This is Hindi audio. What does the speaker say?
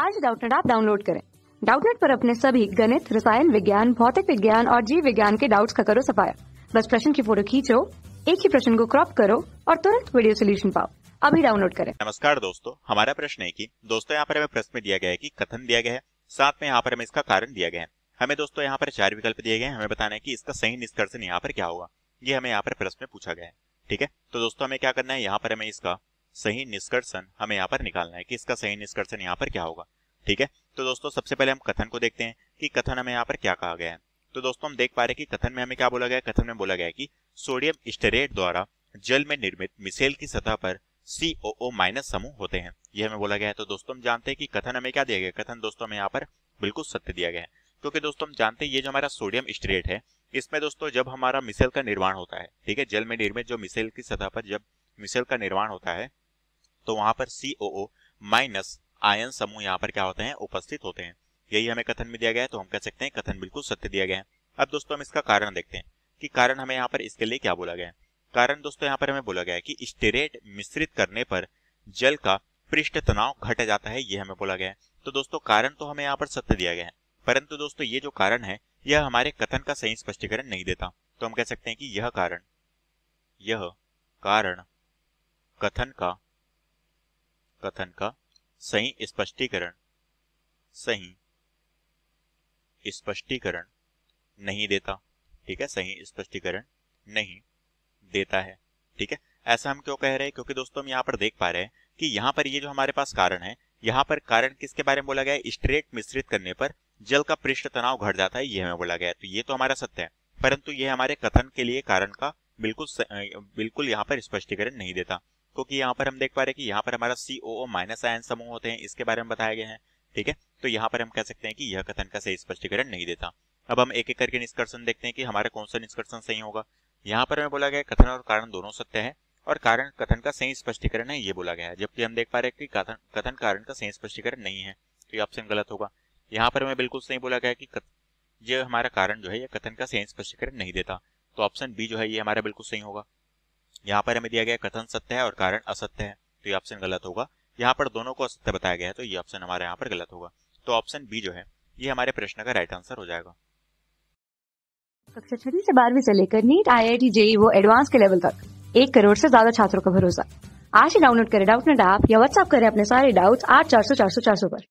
आज डाउटनेट आप डाउनलोड करें डाउटनेट पर अपने सभी गणित रसायन विज्ञान भौतिक विज्ञान और जीव विज्ञान के डाउट्स का करो सफाया बस प्रश्न की फोटो खींचो एक ही प्रश्न को क्रॉप करो और तुरंत वीडियो सोल्यूशन पाओ अभी डाउनलोड करें नमस्कार दोस्तों हमारा प्रश्न है कि दोस्तों यहाँ पर हमें प्रश्न में दिया गया है कि कथन दिया गया है साथ में यहाँ पर हमें इसका कारण दिया गया है हमें दोस्तों यहाँ पर चार विकल्प दिए गए हैं हमें बताना है कि इसका सही निष्कर्षण यहाँ पर क्या होगा ये हमें यहाँ पर प्रश्न में पूछा गया है ठीक है तो दोस्तों हमें क्या करना है यहाँ पर हमें इसका सही निष्कर्षण हमें यहाँ पर निकालना है कि इसका सही निष्कर्षण यहाँ पर क्या होगा ठीक है तो दोस्तों सबसे पहले हम कथन को देखते हैं कि कथन हमें यहाँ पर क्या कहा गया है तो दोस्तों हम देख पा रहे हैं कि कथन में हमें क्या बोला गया कथन में बोला गया कि सोडियम स्टेरेट द्वारा जल में निर्मित मिसेल की सतह पर सीओओ माइनस समूह होते हैं ये हमें बोला गया है तो दोस्तों हम जानते हैं कि कथन हमें क्या दिया गया कथन दोस्तों हमें यहाँ पर बिल्कुल सत्य दिया गया है क्योंकि दोस्तों हम जानते हैं ये जो हमारा सोडियम स्टेरेट है इसमें दोस्तों जब हमारा मिसेल का निर्माण होता है ठीक है जल में निर्मित जो मिसेल की सतह पर जब मिसेल का निर्माण होता है तो वहां पर सीओ माइनस आयन समूह यहाँ पर क्या होते हैं उपस्थित होते हैं यही हमें कथन में दिया गया है तो हम कह सकते हैं कथन बिल्कुल सत्य दिया गया है अब दोस्तों हम इसका कारण देखते हैं कि कारण हमें यहाँ पर इसके लिए क्या बोला गया है कारण दोस्तों यहाँ पर हमें बोला गया है कि स्टेरेट मिश्रित करने पर जल का पृष्ठ तनाव घट जाता है ये हमें बोला गया है तो दोस्तों कारण तो हमें यहाँ पर सत्य दिया गया है परंतु दोस्तों ये जो कारण है यह हमारे कथन का सही स्पष्टीकरण नहीं देता तो हम कह सकते हैं कि यह कारण यह कारण कथन का कथन का सही स्पष्टीकरण सही स्पष्टीकरण नहीं देता ठीक है सही स्पष्टीकरण नहीं देता है ठीक है ऐसा हम क्यों कह रहे हैं क्योंकि दोस्तों हम यहाँ पर देख पा रहे हैं कि यहाँ पर ये जो हमारे पास कारण है यहाँ पर कारण किसके बारे में बोला गया है स्ट्रेट मिश्रित करने पर जल का पृष्ठ तनाव घट जाता है ये हमें बोला गया है तो ये तो हमारा सत्य है परंतु ये हमारे कथन के लिए कारण का बिल्कुल बिल्कुल यहाँ पर स्पष्टीकरण नहीं देता क्योंकि यहाँ पर हम देख पा रहे हैं कि यहाँ पर हमारा सी ओ माइनस आयन समूह होते हैं इसके बारे में बताया गया है ठीक है तो यहाँ पर हम कह सकते हैं कि यह कथन का सही स्पष्टीकरण नहीं देता अब हम एक एक करके निष्कर्षण देखते हैं कि हमारा कौन सा निष्कर्षण सही होगा यहाँ पर हमें बोला गया कथन और कारण दोनों सत्य है और कारण कथन का सही स्पष्टीकरण है ये बोला गया है जबकि हम देख पा रहे हैं कि कथन कथन कारण का सही स्पष्टीकरण नहीं है तो ये ऑप्शन गलत होगा यहाँ पर हमें बिल्कुल सही बोला गया कि ये हमारा कारण जो है यह कथन का सही स्पष्टीकरण नहीं देता तो ऑप्शन बी जो है ये हमारा बिल्कुल सही होगा यहाँ पर हमें दिया गया कथन सत्य है और कारण असत्य है तो ये ऑप्शन गलत होगा यहाँ पर दोनों को असत्य बताया गया है तो ये ऑप्शन हमारे यहाँ पर गलत होगा तो ऑप्शन बी जो है ये हमारे प्रश्न का राइट आंसर हो जाएगा कक्षा छठी से बारहवीं से लेकर NEET I I T JEE वो एडवांस के लेवल तक एक करोड़ से ज्यादा छात्रों का भरोसा आज ही डाउनलोड करें डाउट नेट ऐप या व्हाट्सअप करें अपने सारे डाउट्स आठ चार सौ चार सौ चार सौ पर